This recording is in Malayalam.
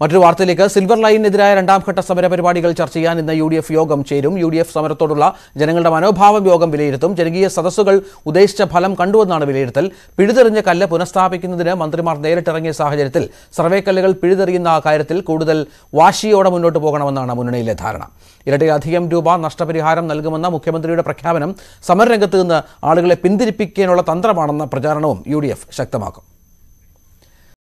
മറ്റൊരു വാർത്തയിലേക്ക് സിൽവർ ലൈനിനെതിരായ രണ്ടാംഘട്ട സമരപരിപാടികൾ ചർച്ച ചെയ്യാൻ ഇന്ന് യു ഡി എഫ് യോഗം ചേരും യു ഡി എഫ് സമരത്തോടുള്ള ജനങ്ങളുടെ മനോഭാവം യോഗം വിലയിരുത്തും ജനകീയ സദസ്സുകൾ ഉദ്ദേശിച്ച ഫലം കണ്ടുവെന്നാണ് വിലയിരുത്തൽ പിഴുതെറിഞ്ഞ കല്ല് പുനഃസ്ഥാപിക്കുന്നതിന് മന്ത്രിമാർ നേരിട്ടിറങ്ങിയ സാഹചര്യത്തിൽ സർവേ കല്ലുകൾ പിഴുതെറിയുന്ന കാര്യത്തിൽ കൂടുതൽ വാശിയോടെ മുന്നോട്ട് പോകണമെന്നാണ് മുന്നണിയിലെ ധാരണ ഇരട്ടിയധികം രൂപ നഷ്ടപരിഹാരം നൽകുമെന്ന മുഖ്യമന്ത്രിയുടെ പ്രഖ്യാപനം സമരരംഗത്ത് നിന്ന് ആളുകളെ പിന്തിരിപ്പിക്കാനുള്ള തന്ത്രമാണെന്ന പ്രചാരണവും യു ശക്തമാക്കും